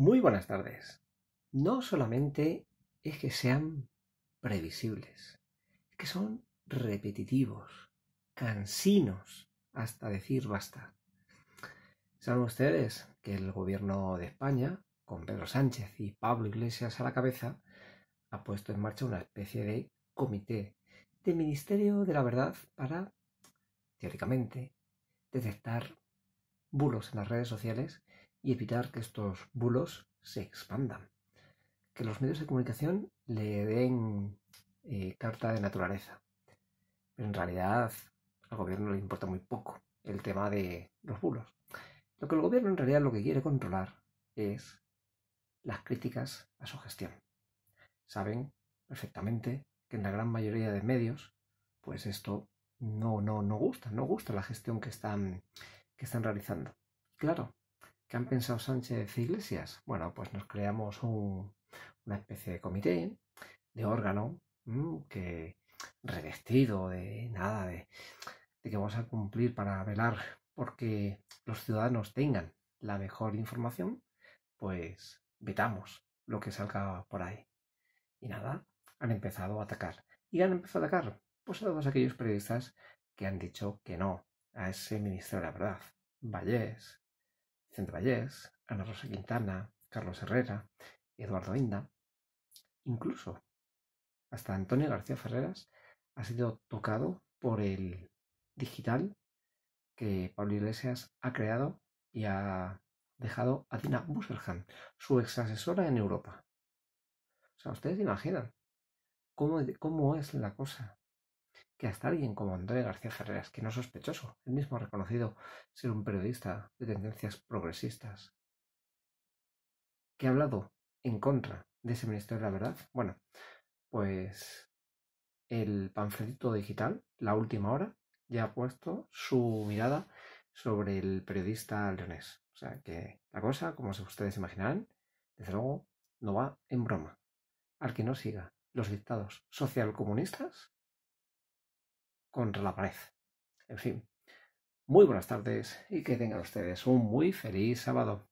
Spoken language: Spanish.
Muy buenas tardes. No solamente es que sean previsibles, es que son repetitivos, cansinos, hasta decir basta. Saben ustedes que el gobierno de España, con Pedro Sánchez y Pablo Iglesias a la cabeza, ha puesto en marcha una especie de comité de Ministerio de la Verdad para, teóricamente, detectar bulos en las redes sociales y evitar que estos bulos se expandan. Que los medios de comunicación le den eh, carta de naturaleza. Pero en realidad al gobierno le importa muy poco el tema de los bulos. Lo que el gobierno en realidad lo que quiere controlar es las críticas a su gestión. Saben perfectamente que en la gran mayoría de medios, pues esto no, no, no gusta, no gusta la gestión que están, que están realizando. Claro, ¿Qué han pensado Sánchez e Iglesias? Bueno, pues nos creamos una especie de comité, de órgano, mm, que revestido de nada, de, que vamos a cumplir para velar porque los ciudadanos tengan la mejor información, pues vetamos lo que salga por ahí. Y nada, han empezado a atacar. ¿Y han empezado a atacar? Pues a todos aquellos periodistas que han dicho que no a ese ministro de la verdad. Vallés, Vallés, Ana Rosa Quintana, Carlos Herrera, Eduardo Inda, incluso hasta Antonio García Ferreras ha sido tocado por el digital que Pablo Iglesias ha creado y ha dejado a Dina Busserham, su exasesora en Europa. O sea, ustedes imaginan cómo es la cosa que hasta alguien como Antonio García Ferreras, que no es sospechoso, el mismo reconocido ser un periodista de tendencias progresistas, que ha hablado en contra de ese Ministerio de la Verdad, bueno, pues el panfletito digital, La Última Hora, ya ha puesto su mirada sobre el periodista leonés. O sea que la cosa, como ustedes imaginarán, desde luego no va en broma. Al que no siga los dictados socialcomunistas, contra la pared. En fin, muy buenas tardes y que tengan ustedes un muy feliz sábado.